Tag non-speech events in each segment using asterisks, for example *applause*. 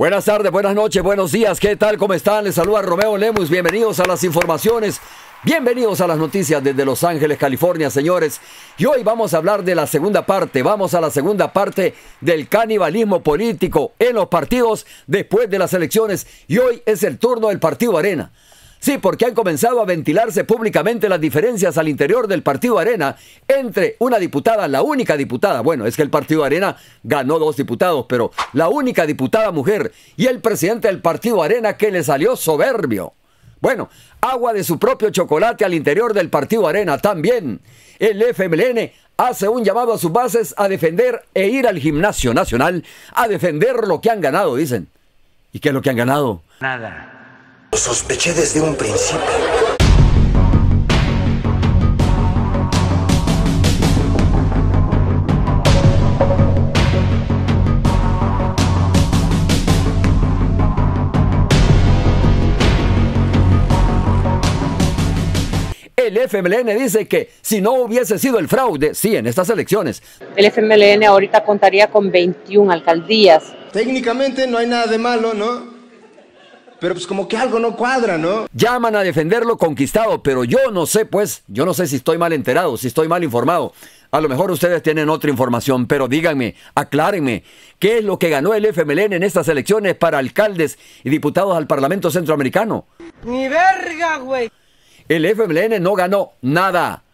Buenas tardes, buenas noches, buenos días, ¿qué tal? ¿Cómo están? Les saluda Romeo Lemus, bienvenidos a las informaciones, bienvenidos a las noticias desde Los Ángeles, California, señores. Y hoy vamos a hablar de la segunda parte, vamos a la segunda parte del canibalismo político en los partidos después de las elecciones. Y hoy es el turno del Partido Arena. Sí, porque han comenzado a ventilarse públicamente las diferencias al interior del Partido Arena entre una diputada, la única diputada, bueno, es que el Partido Arena ganó dos diputados, pero la única diputada mujer y el presidente del Partido Arena que le salió soberbio. Bueno, agua de su propio chocolate al interior del Partido Arena también. El FMLN hace un llamado a sus bases a defender e ir al gimnasio nacional a defender lo que han ganado, dicen. ¿Y qué es lo que han ganado? Nada. Lo sospeché desde un principio. El FMLN dice que si no hubiese sido el fraude, sí, en estas elecciones. El FMLN ahorita contaría con 21 alcaldías. Técnicamente no hay nada de malo, ¿no? pero pues como que algo no cuadra, ¿no? Llaman a defenderlo conquistado, pero yo no sé, pues, yo no sé si estoy mal enterado, si estoy mal informado. A lo mejor ustedes tienen otra información, pero díganme, aclárenme, ¿qué es lo que ganó el FMLN en estas elecciones para alcaldes y diputados al Parlamento Centroamericano? Ni verga, güey. El FMLN no ganó nada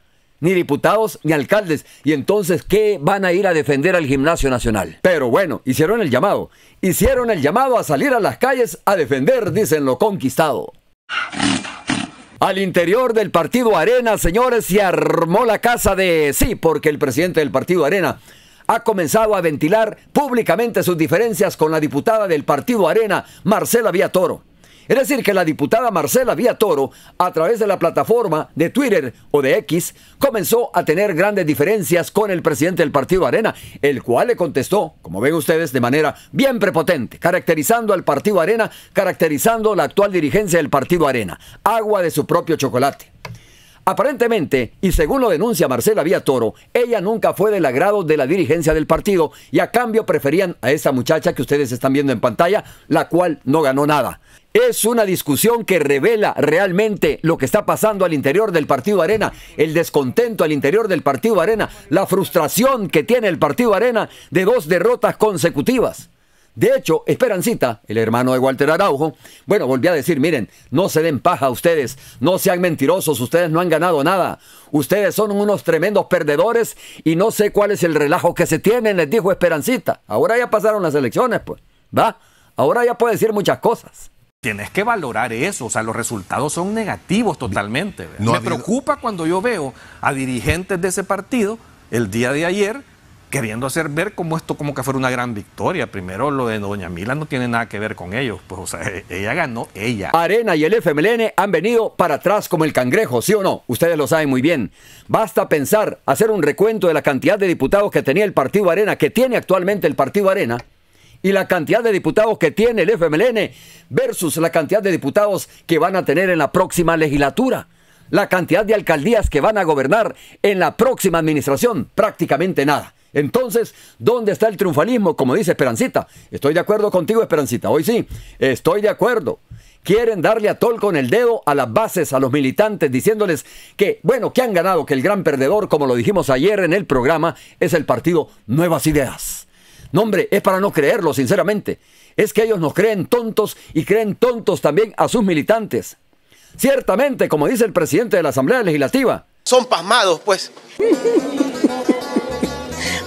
ni diputados, ni alcaldes. Y entonces, ¿qué van a ir a defender al gimnasio nacional? Pero bueno, hicieron el llamado. Hicieron el llamado a salir a las calles a defender, dicen lo conquistado. Al interior del partido Arena, señores, se armó la casa de sí, porque el presidente del partido Arena ha comenzado a ventilar públicamente sus diferencias con la diputada del partido Arena, Marcela Villatoro. Es decir, que la diputada Marcela Vía Toro, a través de la plataforma de Twitter o de X, comenzó a tener grandes diferencias con el presidente del partido Arena, el cual le contestó, como ven ustedes, de manera bien prepotente, caracterizando al partido Arena, caracterizando la actual dirigencia del partido Arena, agua de su propio chocolate. Aparentemente, y según lo denuncia Marcela Vía Toro, ella nunca fue del agrado de la dirigencia del partido y a cambio preferían a esa muchacha que ustedes están viendo en pantalla, la cual no ganó nada. Es una discusión que revela realmente lo que está pasando al interior del Partido Arena, el descontento al interior del Partido Arena, la frustración que tiene el Partido Arena de dos derrotas consecutivas. De hecho, Esperancita, el hermano de Walter Araujo, bueno, volví a decir, miren, no se den paja a ustedes, no sean mentirosos, ustedes no han ganado nada, ustedes son unos tremendos perdedores y no sé cuál es el relajo que se tienen, les dijo Esperancita. Ahora ya pasaron las elecciones, pues, ¿va? Ahora ya puede decir muchas cosas tienes que valorar eso. O sea, los resultados son negativos totalmente. Me preocupa cuando yo veo a dirigentes de ese partido el día de ayer queriendo hacer ver como esto como que fuera una gran victoria. Primero, lo de Doña Mila no tiene nada que ver con ellos, pues o sea, e-, ella ganó, ella. Arena y el FMLN han venido para atrás como el cangrejo, ¿sí o no? Ustedes lo saben muy bien. Basta pensar, hacer un recuento de la cantidad de diputados que tenía el Partido Arena, que tiene actualmente el Partido Arena, y la cantidad de diputados que tiene el FMLN versus la cantidad de diputados que van a tener en la próxima legislatura, la cantidad de alcaldías que van a gobernar en la próxima administración, prácticamente nada. Entonces, ¿dónde está el triunfalismo? Como dice Esperancita. Estoy de acuerdo contigo, Esperancita. Hoy sí, estoy de acuerdo. Quieren darle a tol con el dedo a las bases, a los militantes, diciéndoles que, bueno, que han ganado, que el gran perdedor, como lo dijimos ayer en el programa, es el partido Nuevas Ideas. No, hombre, es para no creerlo, sinceramente. Es que ellos nos creen tontos y creen tontos también a sus militantes. Ciertamente, como dice el presidente de la Asamblea Legislativa. Son pasmados, pues. *laughs*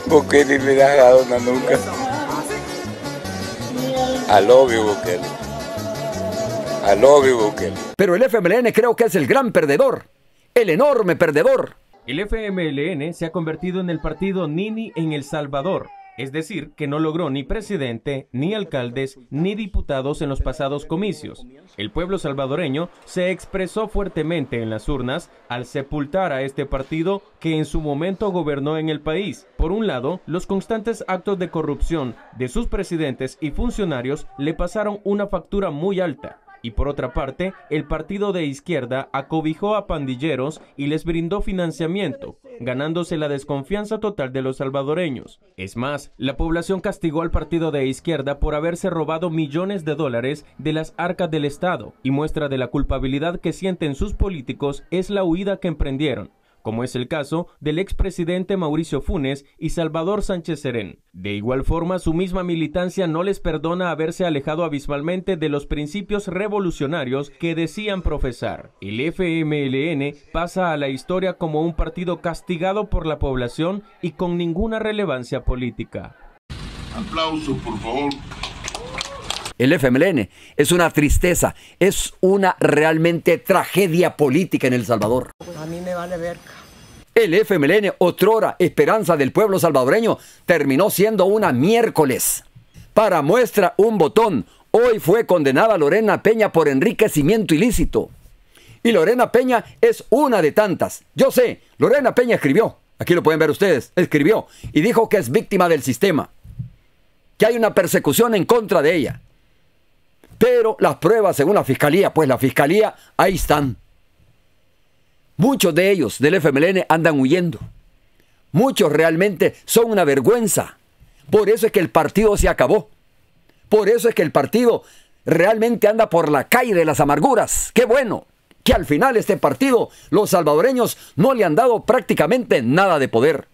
Bukele me da la nunca. Al obvio Al Pero el FMLN creo que es el gran perdedor. El enorme perdedor. El FMLN se ha convertido en el partido Nini en El Salvador es decir, que no logró ni presidente, ni alcaldes, ni diputados en los pasados comicios. El pueblo salvadoreño se expresó fuertemente en las urnas al sepultar a este partido que en su momento gobernó en el país. Por un lado, los constantes actos de corrupción de sus presidentes y funcionarios le pasaron una factura muy alta. Y por otra parte, el partido de izquierda acobijó a pandilleros y les brindó financiamiento, ganándose la desconfianza total de los salvadoreños. Es más, la población castigó al partido de izquierda por haberse robado millones de dólares de las arcas del Estado, y muestra de la culpabilidad que sienten sus políticos es la huida que emprendieron, como es el caso del expresidente Mauricio Funes y Salvador Sánchez Serén. De igual forma, su misma militancia no les perdona haberse alejado abismalmente de los principios revolucionarios que decían profesar. El FMLN pasa a la historia como un partido castigado por la población y con ninguna relevancia política. por favor el FMLN. Es una tristeza, es una realmente tragedia política en El Salvador vale El FMLN, otrora esperanza del pueblo salvadoreño, terminó siendo una miércoles. Para muestra un botón, hoy fue condenada Lorena Peña por enriquecimiento ilícito. Y Lorena Peña es una de tantas. Yo sé, Lorena Peña escribió, aquí lo pueden ver ustedes, escribió y dijo que es víctima del sistema, que hay una persecución en contra de ella. Pero las pruebas, según la fiscalía, pues la fiscalía, ahí están. Muchos de ellos del FMLN andan huyendo. Muchos realmente son una vergüenza. Por eso es que el partido se acabó. Por eso es que el partido realmente anda por la calle de las amarguras. Qué bueno que al final este partido los salvadoreños no le han dado prácticamente nada de poder.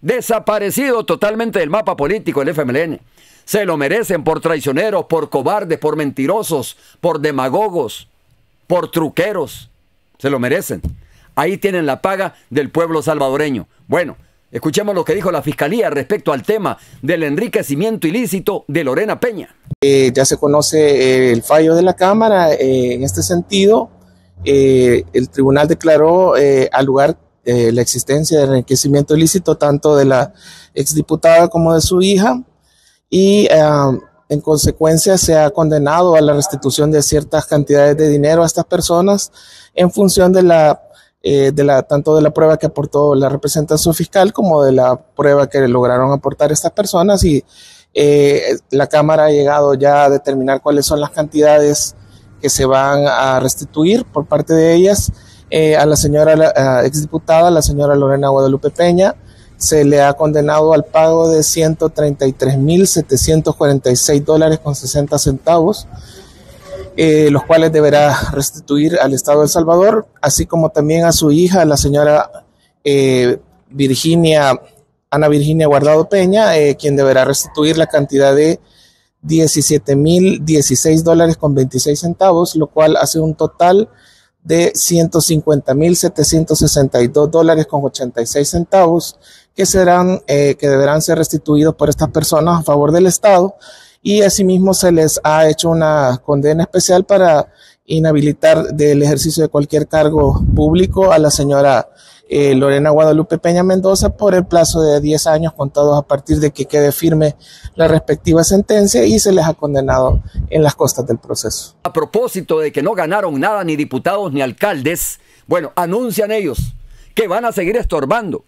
Desaparecido totalmente del mapa político el FMLN. Se lo merecen por traicioneros, por cobardes, por mentirosos, por demagogos, por truqueros se lo merecen. Ahí tienen la paga del pueblo salvadoreño. Bueno, escuchemos lo que dijo la Fiscalía respecto al tema del enriquecimiento ilícito de Lorena Peña. Eh, ya se conoce eh, el fallo de la Cámara eh, en este sentido. el tribunal declaró al lugar la existencia de enriquecimiento ilícito tanto de la exdiputada como de su hija y ah, en consecuencia, se ha condenado a la restitución de ciertas cantidades de dinero a estas personas en función de la, eh, de la tanto de la prueba que aportó la representación fiscal como de la prueba que lograron aportar estas personas y eh, la Cámara ha llegado ya a determinar cuáles son las cantidades que se van a restituir por parte de ellas eh, a la señora a la exdiputada, la señora Lorena Guadalupe Peña, se le ha condenado al pago de 133.746 dólares con 60 centavos, eh, los cuales deberá restituir al Estado de El Salvador, así como también a su hija, la señora eh, Virginia, Ana Virginia Guardado Peña, eh, quien deberá restituir la cantidad de 17.016 dólares con 26 centavos, lo cual hace un total de 150.762 dólares con 86 centavos que serán, eh, que deberán ser restituidos por estas personas a favor del Estado y asimismo se les ha hecho una condena especial para inhabilitar del ejercicio de cualquier cargo público a la señora eh, Lorena Guadalupe Peña Mendoza por el plazo de 10 años contados a partir de que quede firme la respectiva sentencia y se les ha condenado en las costas del proceso. A propósito de que no ganaron nada ni diputados ni alcaldes, bueno, anuncian ellos que van a seguir estorbando,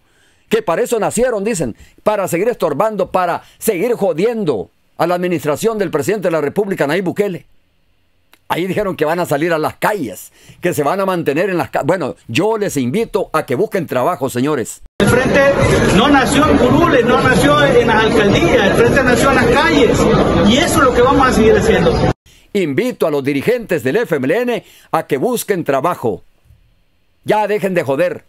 que para eso nacieron, dicen, para seguir estorbando, para seguir jodiendo a la administración del presidente de la República, Nayib Bukele. Ahí dijeron que van a salir a las calles, que se van a mantener en las calles. Bueno, yo les invito a que busquen trabajo, señores. El frente no nació en curules, no nació en las alcaldías, el frente nació en las calles. Y eso es lo que vamos a seguir haciendo. Invito a los dirigentes del FMLN a que busquen trabajo. Ya dejen de joder.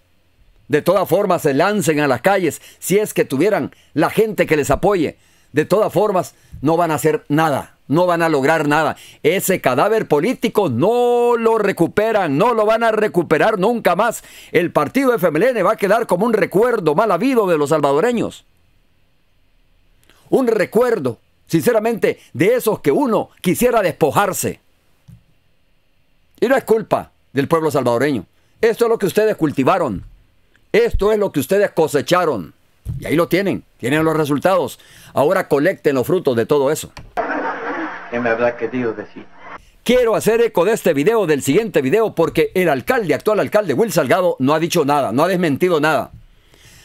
De todas formas, se lancen a las calles si es que tuvieran la gente que les apoye. De todas formas, no van a hacer nada no van a lograr nada. Ese cadáver político no lo recuperan, no lo van a recuperar nunca más. El partido FMLN va a quedar como un recuerdo mal habido de los salvadoreños. Un recuerdo, sinceramente, de esos que uno quisiera despojarse. Y no es culpa del pueblo salvadoreño. Esto es lo que ustedes cultivaron. Esto es lo que ustedes cosecharon. Y ahí lo tienen, tienen los resultados. Ahora colecten los frutos de todo eso me habrá querido decir. Quiero hacer eco de este video, del siguiente video, porque el alcalde, actual alcalde Will Salgado, no ha dicho nada, no ha desmentido nada.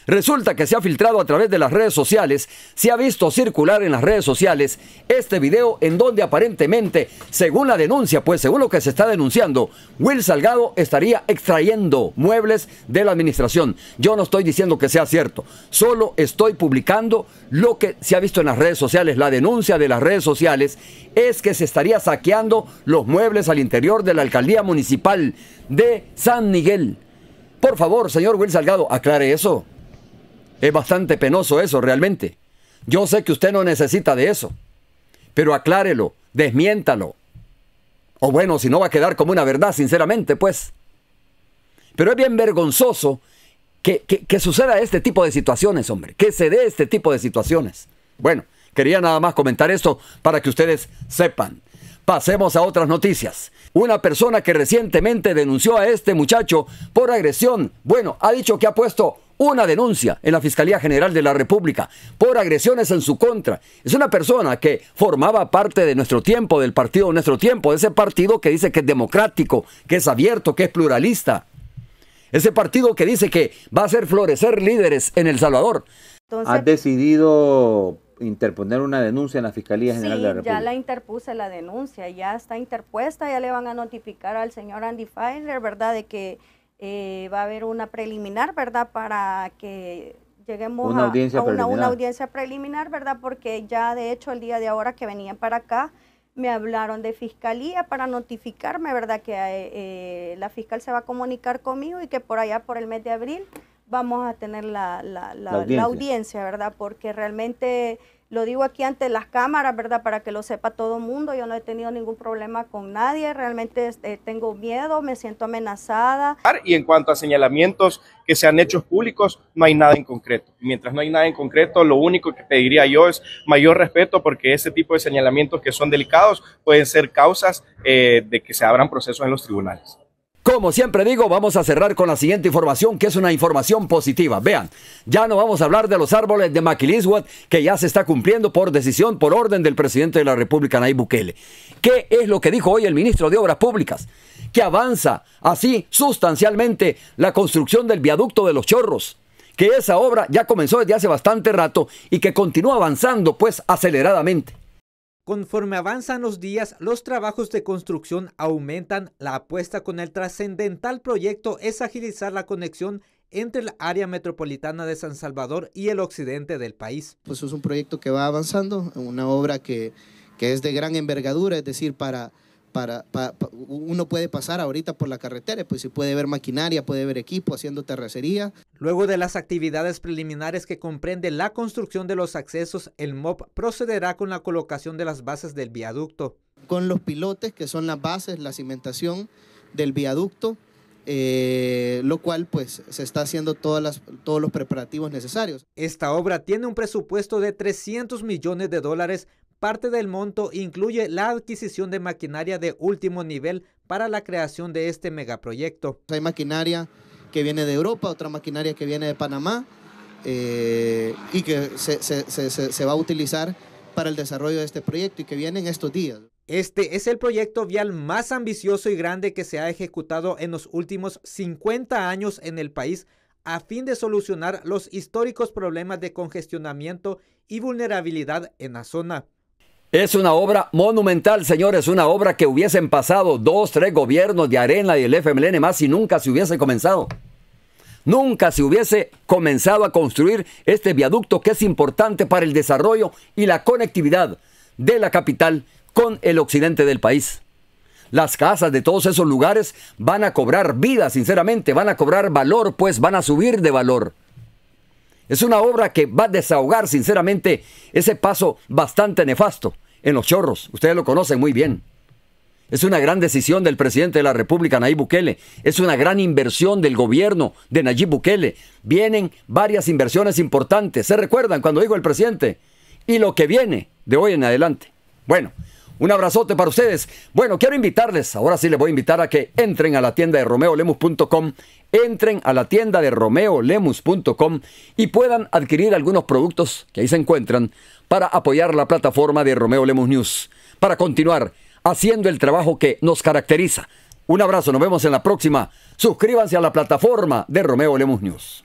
Resulta que se ha filtrado a través de las redes sociales, se ha visto circular en las redes sociales este video en donde aparentemente, según la denuncia, pues según lo que se está denunciando, Will Salgado estaría extrayendo muebles de la administración. Yo no estoy diciendo que sea cierto, solo estoy publicando lo que se ha visto en las redes sociales. La denuncia de las redes sociales es que se estaría saqueando los muebles al interior de la alcaldía municipal de San Miguel. Por favor, señor Will Salgado, aclare eso. Es bastante penoso eso realmente. Yo sé que usted no necesita de eso. Pero aclárelo, desmiéntalo. O bueno, si no va a quedar como una verdad, sinceramente, pues. Pero es bien vergonzoso que, suceda este tipo de situaciones, hombre. Que se dé este tipo de situaciones. Bueno, quería nada más comentar esto para que ustedes sepan. Pasemos a otras noticias. Una persona que recientemente denunció a este muchacho por agresión, bueno, ha dicho que ha puesto una denuncia en la Fiscalía General de la República por agresiones en su contra. Es una persona que formaba parte de nuestro tiempo, del partido de nuestro tiempo, de ese partido que dice que es democrático, que es abierto, que es pluralista. Ese partido que dice que va a hacer florecer líderes en El Salvador. Ha decidido interponer una denuncia en la Fiscalía General de la ya la interpuse la denuncia, ya está interpuesta, ya le van a notificar al señor Andy Feiler, ¿verdad?, de que eh, va a haber una preliminar, ¿verdad?, para que lleguemos a, una, audiencia preliminar, ¿verdad?, porque ya de hecho el día de ahora que venían para acá, me hablaron de fiscalía para notificarme, ¿verdad?, que eh, eh, la fiscal se va a comunicar conmigo y que por allá, por el mes de abril, vamos a tener la, la, audiencia. ¿verdad? Porque realmente lo digo aquí ante las cámaras, ¿verdad? Para que lo sepa todo el mundo, yo no he tenido ningún problema con nadie, realmente este, tengo miedo, me siento amenazada. Y en cuanto a señalamientos que sean hechos públicos, no hay nada en concreto. Mientras no hay nada en concreto, lo único que pediría yo es mayor respeto porque ese tipo de señalamientos que son delicados pueden ser causas eh, de que se abran procesos en los tribunales. Como siempre digo, vamos a cerrar con la siguiente información, que es una información positiva. Vean, ya no vamos a hablar de los árboles de Maquiliswat, que ya se está cumpliendo por decisión, por orden del presidente de la República, Nayib Bukele. ¿Qué es lo que dijo hoy el ministro de Obras Públicas? Que avanza así sustancialmente la construcción del viaducto de los chorros que esa obra ya comenzó desde hace bastante rato y que continúa avanzando pues aceleradamente. Conforme avanzan los días, los trabajos de construcción aumentan. La apuesta con el trascendental proyecto es agilizar la conexión entre el área metropolitana de San Salvador y el occidente del país. Pues es un proyecto que va avanzando, una obra que, es de gran envergadura, es decir, para para, uno puede pasar ahorita por la carretera, pues si puede ver maquinaria, puede ver equipo haciendo terracería. Luego de las actividades preliminares que comprende la construcción de los accesos, el MOP procederá con la colocación de las bases del viaducto. Con los pilotes, que son las bases, la cimentación del viaducto, eh, lo cual pues se está haciendo todas las, todos los preparativos necesarios. Esta obra tiene un presupuesto de 300 millones de dólares Parte del monto incluye la adquisición de maquinaria de último nivel para la creación de este megaproyecto. Hay maquinaria que viene de Europa, otra maquinaria que viene de Panamá eh, y que se, se va a utilizar para el desarrollo de este proyecto y que viene en estos días. Este es el proyecto vial más ambicioso y grande que se ha ejecutado en los últimos 50 años en el país a fin de solucionar los históricos problemas de congestionamiento y vulnerabilidad en la zona. Es una obra monumental, señores, una obra que hubiesen pasado dos, tres gobiernos de Arena y el FMLN más y nunca se hubiese comenzado. Nunca se hubiese comenzado a construir este viaducto que es importante para el desarrollo y la conectividad de la capital con el occidente del país. Las casas de todos esos lugares van a cobrar vida, sinceramente, van a cobrar valor, pues van a subir de valor. Es una obra que va a desahogar, sinceramente, ese paso bastante nefasto en Los Chorros. Ustedes lo conocen muy bien. Es una gran decisión del presidente de la República, Nayib Bukele. Es una gran inversión del gobierno de Nayib Bukele. Vienen varias inversiones importantes. ¿Se recuerdan cuando digo el presidente? Y lo que viene de hoy en adelante. Bueno, un abrazote para ustedes. Bueno, quiero invitarles, ahora sí les voy a invitar a que entren a la tienda de romeolemus.com, entren a la tienda de romeolemus.com y puedan adquirir algunos productos que ahí se encuentran para apoyar la plataforma de Romeo Lemus News, para continuar haciendo el trabajo que nos caracteriza. Un abrazo, nos vemos en la próxima. Suscríbanse a la plataforma de Romeo Lemus News.